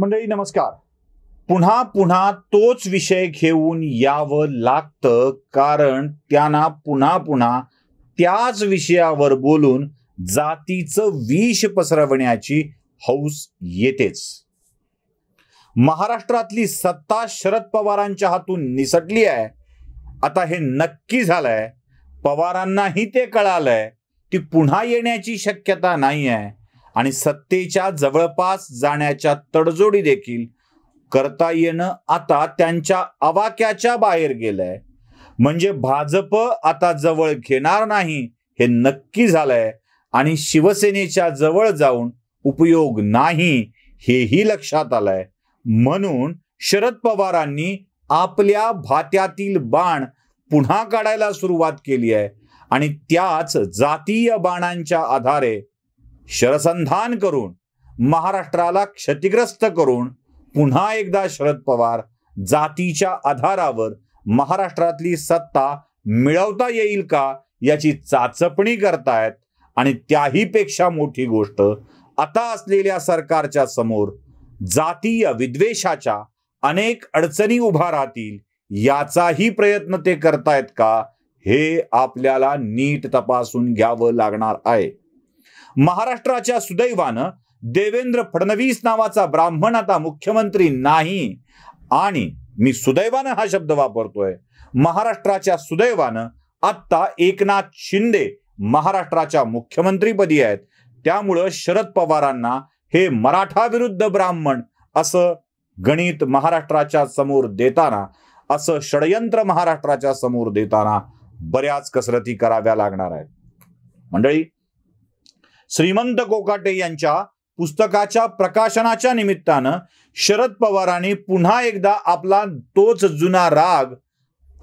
मंडळी नमस्कार पुन्हा पुन्हा तोच विषय घेऊन यावं लागतं कारण त्यांना पुन्हा पुन्हा त्याच विषयावर बोलून जातीच विष पसरवण्याची हौस येतेच महाराष्ट्रातली सत्ता शरद पवारांच्या हातून निसटली आहे आता हे नक्की झालंय पवारांनाही ते कळालंय ती पुन्हा येण्याची शक्यता नाही आहे आणि सत्तेच्या जवळपास जाण्याच्या तडजोडी देखील करता येणं आता त्यांच्या आवाक्याच्या बाहेर गेलंय म्हणजे भाजप आता जवळ घेणार नाही हे नक्की झालंय आणि शिवसेनेच्या जवळ जाऊन उपयोग नाही हेही लक्षात आलंय म्हणून शरद पवारांनी आपल्या भात्यातील बाण पुन्हा काढायला सुरुवात केली आहे आणि त्याच जातीय बाणांच्या आधारे शरसंधान करून महाराष्ट्राला क्षतिग्रस्त करून पुन्हा एकदा शरद पवार जातीच्या आधारावर महाराष्ट्रातली सत्ता मिळवता येईल का याची चाचपणी करतायत आणि त्याही पेक्षा मोठी गोष्ट आता असलेल्या सरकारच्या समोर जातीय विद्वेषाच्या अनेक अडचणी उभा राहतील याचाही प्रयत्न ते करतायत का हे आपल्याला नीट तपासून घ्यावं लागणार आहे महाराष्ट्राच्या सुदैवानं देवेंद्र फडणवीस नावाचा ब्राह्मण आता मुख्यमंत्री नाही आणि मी सुदैवानं हा शब्द वापरतोय महाराष्ट्राच्या सुदैवानं आत्ता एकनाथ शिंदे महाराष्ट्राच्या मुख्यमंत्रीपदी आहेत त्यामुळं शरद पवारांना हे मराठा विरुद्ध ब्राह्मण असं गणित महाराष्ट्राच्या समोर देताना असं षडयंत्र महाराष्ट्राच्या समोर देताना बऱ्याच कसरती कराव्या लागणार आहेत मंडळी श्रीमंत कोकाटे यांच्या पुस्तकाच्या प्रकाशनाच्या निमित्तानं शरद पवारांनी पुन्हा एकदा आपला तोच जुना राग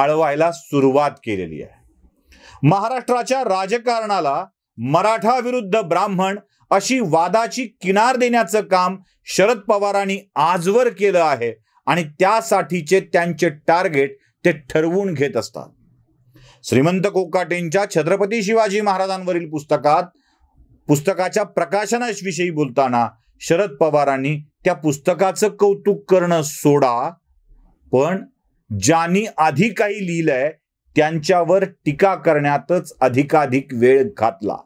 आळवायला सुरुवात केलेली आहे महाराष्ट्राच्या राजकारणाला मराठा विरुद्ध ब्राह्मण अशी वादाची किनार देण्याचं काम शरद पवारांनी आजवर केलं आहे आणि त्यासाठीचे त्यांचे टार्गेट ते ठरवून घेत असतात श्रीमंत कोकाटेंच्या छत्रपती शिवाजी महाराजांवरील पुस्तकात पुस्तकाच्या प्रकाशनाविषयी बोलताना शरद पवारांनी त्या पुस्तकाचं कौतुक करणं सोडा पण ज्यांनी आधी काही लिहिलंय त्यांच्यावर टीका करण्यातच अधिकाधिक वेळ घातला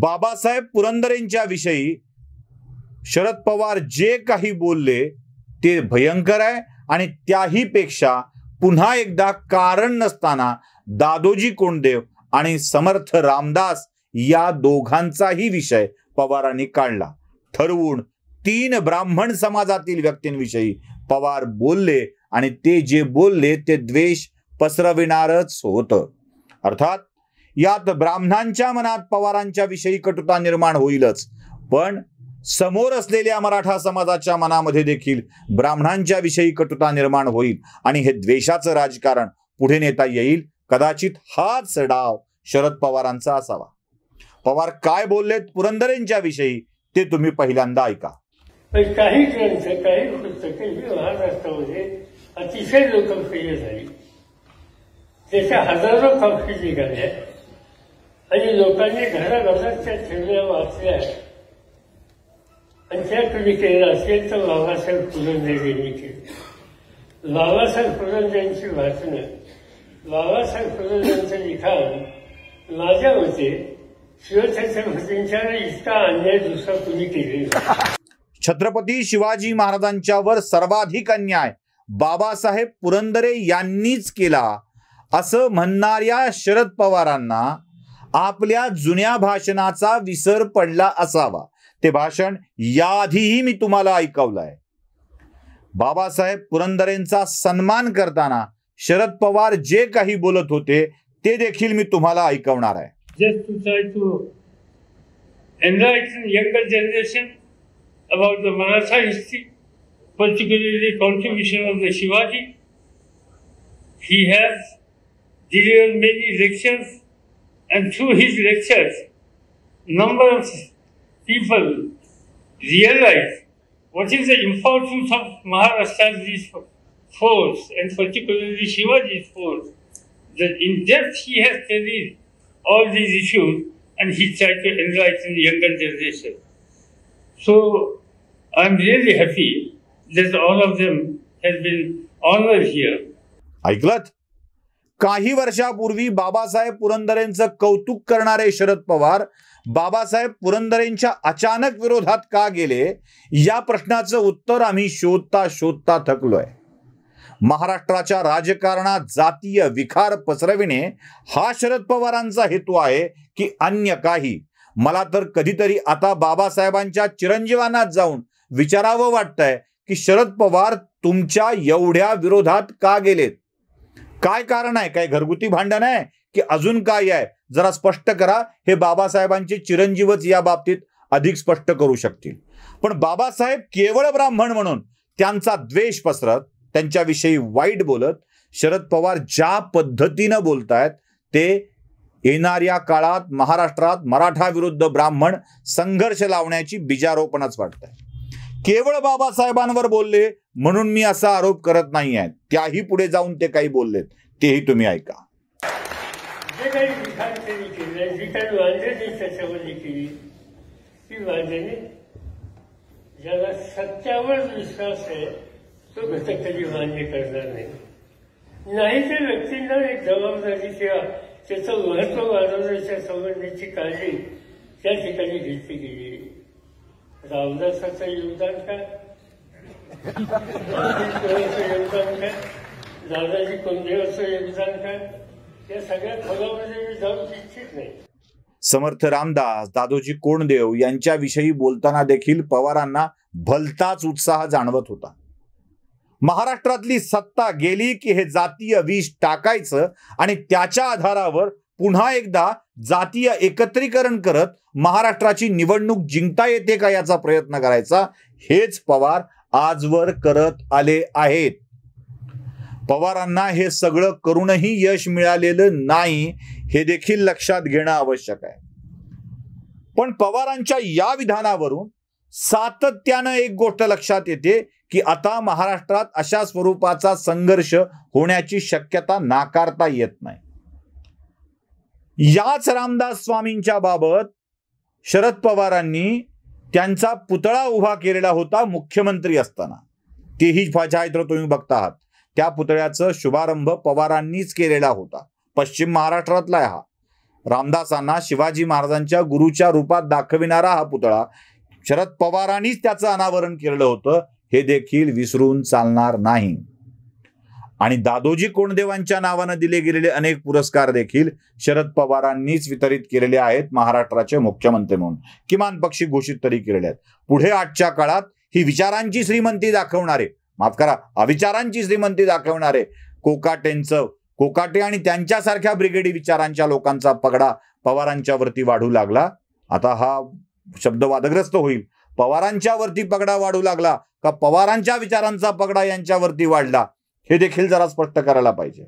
बाबासाहेब पुरंदरेंच्या विषयी शरद पवार जे काही बोलले ते भयंकर आहे आणि त्याही पेक्षा पुन्हा एकदा कारण नसताना दादोजी कोंडदेव आणि समर्थ रामदास या दोघांचाही विषय पवारांनी काढला ठरवून तीन ब्राह्मण समाजातील व्यक्तींविषयी पवार बोलले आणि ते जे बोलले ते द्वेष पसरविणारच होत अर्थात यात ब्राह्मणांच्या मनात पवारांच्या विषयी कटुता निर्माण होईलच पण समोर असलेल्या मराठा समाजाच्या मनामध्ये देखील ब्राह्मणांच्या विषयी कटुता निर्माण होईल आणि हे द्वेषाचं राजकारण पुढे नेता येईल कदाचित हाच डाव शरद पवारांचा असावा पवार काय बोललेत पुरंदरेंच्या विषयी ते तुम्ही पहिल्यांदा ऐका काही ग्रंथ काही महाराष्ट्रामध्ये अतिशय लोकप्रिय झाली त्याच्या हजारो कॉपी निघाल्या आणि लोकांनी घराघरात त्या ठेवल्या वाचल्या आणि त्या तुम्ही केलं असेल तर बाबासाहेब पुरंदर यांनी केलं बाबासाहेब पुरंदरेंची वाचणं बाबासाहेब पुरंदरेंचं लिखाण माझ्या मते छत्रपती शिवाजी महाराजांच्यावर सर्वाधिक अन्याय बाबासाहेब पुरंदरे यांनीच केला असं म्हणणाऱ्या शरद पवारांना आपल्या जुन्या भाषणाचा विसर पडला असावा ते भाषण याआधीही मी तुम्हाला ऐकवलंय बाबासाहेब पुरंदरेंचा सन्मान करताना शरद पवार जे काही बोलत होते ते देखील मी तुम्हाला ऐकवणार आहे just to try to enlighten younger generation about the Maratha history, particularly the contribution of the Shivaji. He has delivered many lectures and through his lectures, number of people realize what is the importance of Maharashtra's force and particularly Shivaji's force, that in depth he has studied all these issues and he tried to enlighten the younger generation. So I'm really happy that all of them have been honored here. I glad. काही वर्षापूर्वी बाबासाहेब पुरंदरेंचं कौतुक करणारे शरद पवार बाबासाहेब पुरंदरेंच्या अचानक विरोधात का गेले या प्रश्नाचं उत्तर आम्ही शोधता शोधता थकलोय महाराष्ट्राच्या राजकारणात जातीय विकार पसरविणे हा शरद पवारांचा हेतू आहे की अन्य काही मला तर कधीतरी आता बाबासाहेबांच्या चिरंजीवानात जाऊन विचारावं वाटतंय की शरद पवार तुमच्या एवढ्या विरोधात का गेलेत काय कारण आहे काय घरगुती भांडण आहे की अजून काय आहे जरा स्पष्ट करा हे बाबासाहेबांचे चिरंजीवच या बाबतीत अधिक स्पष्ट करू शकतील पण बाबासाहेब केवळ ब्राह्मण म्हणून त्यांचा द्वेष पसरत त्यांच्याविषयी वाईट बोलत शरद पवार ज्या पद्धतीनं बोलत आहेत ते येणाऱ्या काळात महाराष्ट्रात मराठा विरुद्ध ब्राह्मण संघर्ष लावण्याची बीजारोपणच वाटत आहे केवळ बाबासाहेबांवर बोलले म्हणून मी असा आरोप करत नाही आहे त्याही पुढे जाऊन ते काही बोललेत तेही तुम्ही ऐका जे काही ज्याला सत्यावर विश्वास आहे तो घटक कधी मान्य करणार नाही नाही तर व्यक्तींना एक जबाबदारी किंवा त्याचं महत्व वाढवण्याच्या संबंधीची काळजी त्या ठिकाणी घेतली गेली रामदासाचं योगदान काय योगदान काय दादाजी कोंदेवाचं योगदान काय या सगळ्या खोलामध्ये मी जाऊ इच्छित नाही समर्थ रामदास दादोजी कोंडदेव यांच्याविषयी बोलताना देखील पवारांना भलताच उत्साह जाणवत होता महाराष्ट्रातली सत्ता गेली की हे जातीय विष टाकायचं आणि त्याच्या आधारावर पुन्हा एकदा जातीय एकत्रीकरण करत महाराष्ट्राची निवडणूक जिंकता येते का याचा प्रयत्न करायचा हेच पवार आजवर करत आले आहेत पवारांना हे सगळं करूनही यश मिळालेलं नाही हे देखील लक्षात घेणं आवश्यक आहे पण पवारांच्या या विधानावरून सातत्यानं एक गोष्ट लक्षात येते की आता महाराष्ट्रात अशा स्वरूपाचा संघर्ष होण्याची शक्यता नाकारता येत नाही याच रामदास स्वामींच्या बाबत शरद पवारांनी त्यांचा पुतळा उभा केलेला होता मुख्यमंत्री असताना तेही छायाचित्र तुम्ही बघता आहात त्या पुतळ्याचं शुभारंभ पवारांनीच केलेला होता पश्चिम महाराष्ट्रातला हा रामदासांना शिवाजी महाराजांच्या गुरुच्या रूपात दाखविणारा हा पुतळा शरद पवारांनीच त्याचं अनावरण केलं होतं हे देखील विसरून चालणार नाही आणि दादोजी कोंडदेवांच्या नावानं दिले गेलेले अनेक पुरस्कार देखील शरद पवारांनीच वितरित केलेले आहेत महाराष्ट्राचे मुख्यमंत्री म्हणून किमान पक्षी घोषित तरी केलेले आहेत पुढे आजच्या काळात ही विचारांची श्रीमंती दाखवणारे माफ करा अविचारांची श्रीमंती दाखवणारे कोकाटेंचं कोकाटे आणि त्यांच्यासारख्या ब्रिगेडी विचारांच्या लोकांचा पगडा पवारांच्या वरती वाढू लागला आता हा शब्द वादग्रस्त होईल पवारांच्या वरती पगडा वाढू लागला का पवारांच्या विचारांचा पगडा यांच्यावरती वाढला हे देखील जरा स्पष्ट करायला पाहिजे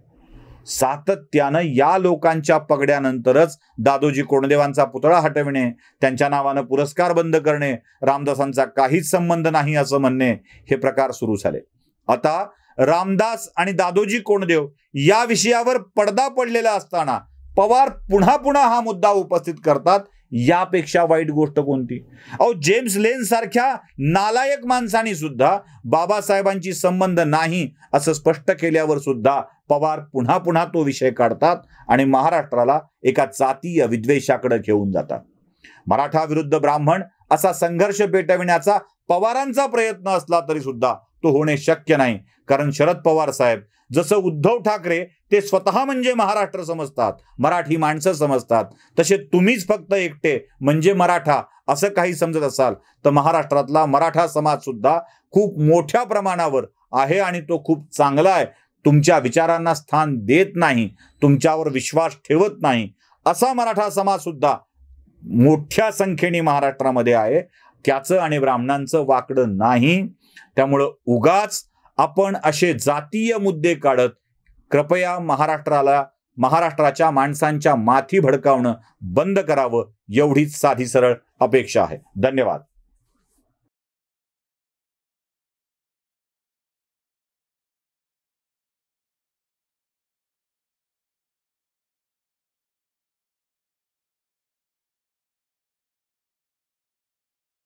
सातत्यानं या लोकांच्या पगड्यानंतरच दादोजी कोणदेवांचा पुतळा हटविणे त्यांच्या नावानं पुरस्कार बंद करणे रामदासांचा काहीच संबंध नाही असं म्हणणे हे प्रकार सुरू झाले आता रामदास आणि दादोजी कोणदेव या विषयावर पडदा पडलेला असताना पवार पुन्हा पुन्हा हा मुद्दा उपस्थित करतात यापेक्षा वाईट गोष्ट कोणती अहो जेम्स लेन सारख्या नालायक माणसाने सुद्धा बाबासाहेबांची संबंध नाही असं स्पष्ट केल्यावर सुद्धा पवार पुन्हा पुन्हा तो विषय काढतात आणि महाराष्ट्राला एका जातीय विद्वेषाकडे घेऊन जातात मराठा विरुद्ध ब्राह्मण असा संघर्ष पेटविण्याचा पवारांचा प्रयत्न असला तरी सुद्धा तो होणे शक्य नाही कारण शरद पवार साहेब जसं उद्धव ठाकरे ते स्वतः म्हणजे महाराष्ट्र समजतात मराठी माणसं समजतात तसे तुम्हीच फक्त एकटे म्हणजे मराठा असं काही समजत असाल तर महाराष्ट्रातला मराठा समाज सुद्धा खूप मोठ्या प्रमाणावर आहे आणि तो खूप चांगला आहे तुमच्या विचारांना स्थान देत नाही तुमच्यावर विश्वास ठेवत नाही असा मराठा समाज सुद्धा मोठ्या संख्येने महाराष्ट्रामध्ये आहे त्याचं आणि ब्राह्मणांचं वाकडं नाही त्यामुळं उगाच आपण असे जातीय मुद्दे काढत कृपया महाराष्ट्राला महाराष्ट्राच्या माणसांच्या माथी भडकावणं बंद करावं एवढीच साधी सरळ अपेक्षा आहे धन्यवाद